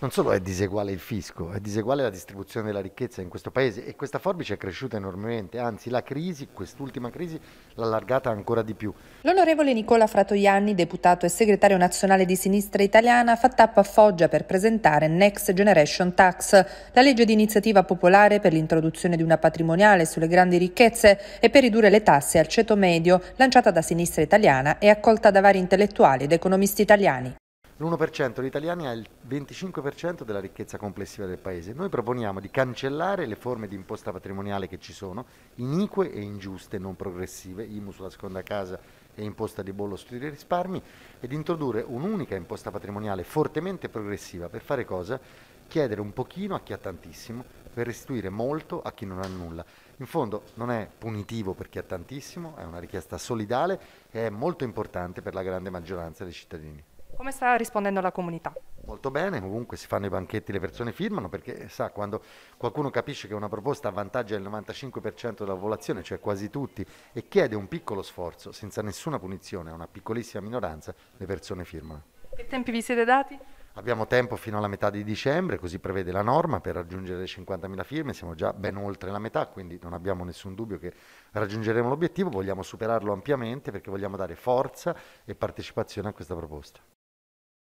non solo è diseguale il fisco, è diseguale la distribuzione della ricchezza in questo paese e questa forbice è cresciuta enormemente, anzi la crisi, quest'ultima crisi, l'ha allargata ancora di più. L'onorevole Nicola Fratoianni, deputato e segretario nazionale di Sinistra Italiana, fa tappa a Foggia per presentare Next Generation Tax, la legge di iniziativa popolare per l'introduzione di una patrimoniale sulle grandi ricchezze e per ridurre le tasse al ceto medio, lanciata da Sinistra Italiana e accolta da vari intellettuali ed economisti italiani. L'1% degli italiani ha il 25% della ricchezza complessiva del paese. Noi proponiamo di cancellare le forme di imposta patrimoniale che ci sono, inique e ingiuste, non progressive, IMU sulla seconda casa e imposta di bollo sui risparmi, ed introdurre un'unica imposta patrimoniale fortemente progressiva per fare cosa? Chiedere un pochino a chi ha tantissimo per restituire molto a chi non ha nulla. In fondo non è punitivo per chi ha tantissimo, è una richiesta solidale e è molto importante per la grande maggioranza dei cittadini. Come sta rispondendo la comunità? Molto bene, ovunque si fanno i banchetti le persone firmano perché sa quando qualcuno capisce che una proposta avvantaggia il 95% della popolazione, cioè quasi tutti, e chiede un piccolo sforzo senza nessuna punizione a una piccolissima minoranza, le persone firmano. Che tempi vi siete dati? Abbiamo tempo fino alla metà di dicembre, così prevede la norma, per raggiungere le 50.000 firme, siamo già ben oltre la metà, quindi non abbiamo nessun dubbio che raggiungeremo l'obiettivo, vogliamo superarlo ampiamente perché vogliamo dare forza e partecipazione a questa proposta.